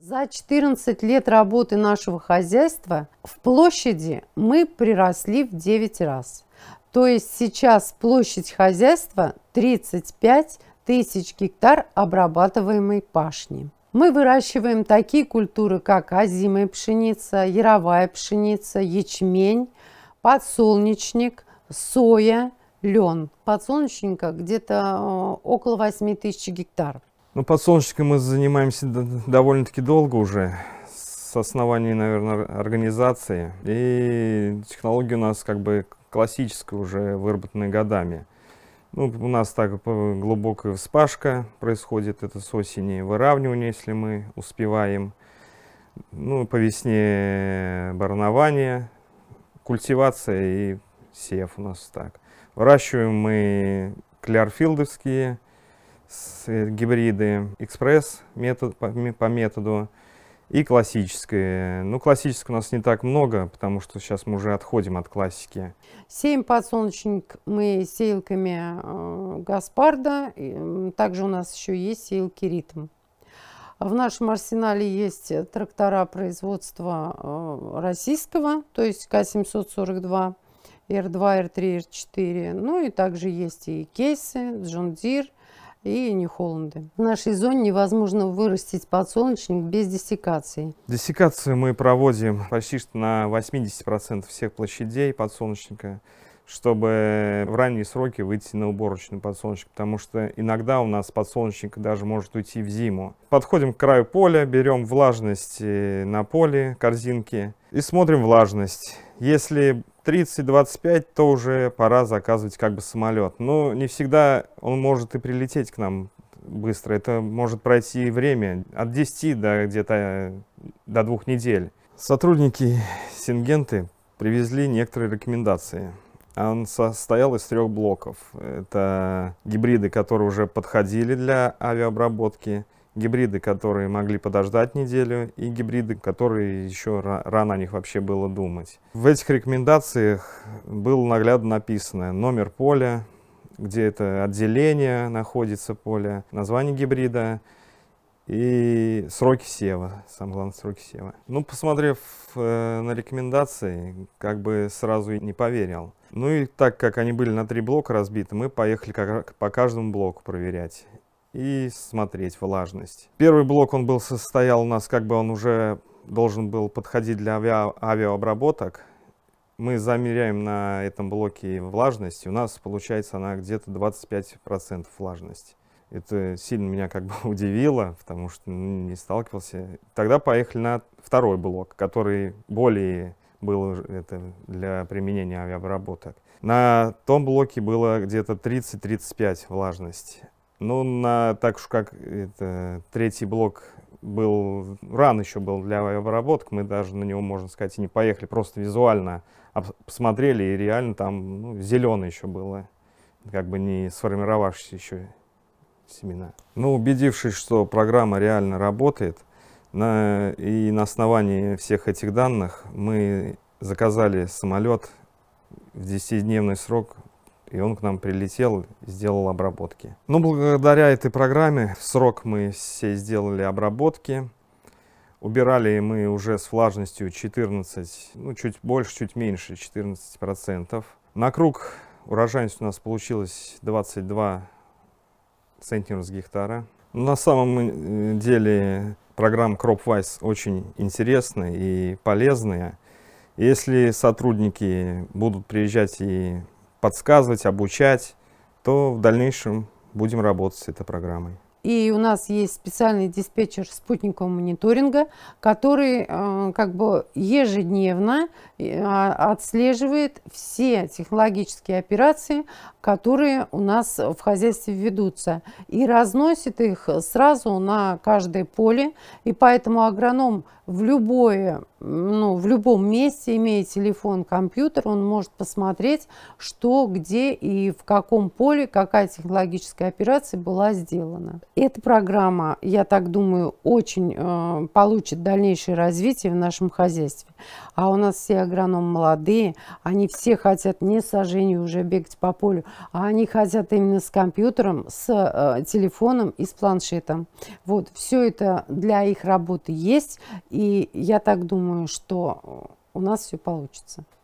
За 14 лет работы нашего хозяйства в площади мы приросли в 9 раз. То есть сейчас площадь хозяйства 35 тысяч гектар обрабатываемой пашни. Мы выращиваем такие культуры, как озимая пшеница, яровая пшеница, ячмень, подсолнечник, соя, лен. Подсолнечника где-то э, около 8 тысяч гектар. Ну, подсолнечником мы занимаемся довольно-таки долго уже, с основания, наверное, организации. И технология у нас как бы классическая, уже выработанная годами. Ну, у нас так глубокая вспашка происходит, это с осени выравнивание, если мы успеваем. Ну, по весне барнование, культивация и сев у нас так. Выращиваем мы клярфилдовские Э, гибриды экспресс метод, по, по методу и классическое. Ну, классическое у нас не так много, потому что сейчас мы уже отходим от классики. Сеем подсолнечник мы сеялками э, Гаспарда. также у нас еще есть сеялки Ритм. В нашем арсенале есть трактора производства э, российского, то есть К-742, R2, R3, R4. Ну и также есть и кейсы, John Deere, и не холланды В нашей зоне невозможно вырастить подсолнечник без десикации. Десикацию мы проводим почти что на 80% всех площадей подсолнечника чтобы в ранние сроки выйти на уборочный подсолнечник, потому что иногда у нас подсолнечник даже может уйти в зиму. Подходим к краю поля, берем влажность э, на поле корзинки, и смотрим влажность. Если 30-25, то уже пора заказывать как бы самолет. Но не всегда он может и прилететь к нам быстро. Это может пройти время от 10 до где-то э, до двух недель. Сотрудники Сингенты привезли некоторые рекомендации. Он состоял из трех блоков. Это гибриды, которые уже подходили для авиаобработки – гибриды, которые могли подождать неделю, и гибриды, которые еще рано о них вообще было думать. В этих рекомендациях было наглядно написано номер поля, где это отделение находится поле, название гибрида и сроки сева, самое главное сроки сева. Ну, посмотрев э, на рекомендации, как бы сразу и не поверил. Ну и так как они были на три блока разбиты, мы поехали как, по каждому блоку проверять и смотреть влажность. Первый блок он был состоял у нас, как бы он уже должен был подходить для авиа, авиаобработок. Мы замеряем на этом блоке влажность, у нас получается она где-то 25% влажность. Это сильно меня как бы удивило, потому что ну, не сталкивался. Тогда поехали на второй блок, который более был это для применения авиаобработок. На том блоке было где-то 30-35 влажность. Ну, на, так уж как это, третий блок был, ран еще был для обработки, мы даже на него, можно сказать, и не поехали, просто визуально посмотрели, и реально там ну, зеленое еще было, как бы не сформировавшиеся еще семена. Ну, убедившись, что программа реально работает, на, и на основании всех этих данных мы заказали самолет в 10-дневный срок и он к нам прилетел, сделал обработки. Но ну, благодаря этой программе в срок мы все сделали обработки. Убирали мы уже с влажностью 14, ну чуть больше, чуть меньше, 14%. На круг урожайность у нас получилась 22 центнера с гектара. На самом э, деле программа CropWise очень интересная и полезная. Если сотрудники будут приезжать и подсказывать, обучать, то в дальнейшем будем работать с этой программой. И у нас есть специальный диспетчер спутникового мониторинга, который э, как бы ежедневно э, отслеживает все технологические операции, которые у нас в хозяйстве ведутся, и разносит их сразу на каждое поле. И поэтому агроном в любое ну, в любом месте, имея телефон, компьютер, он может посмотреть, что, где и в каком поле, какая технологическая операция была сделана. Эта программа, я так думаю, очень э, получит дальнейшее развитие в нашем хозяйстве. А у нас все агрономы молодые, они все хотят не с уже бегать по полю, а они хотят именно с компьютером, с э, телефоном и с планшетом. Вот, все это для их работы есть, и я так думаю, думаю, что э, у нас все получится.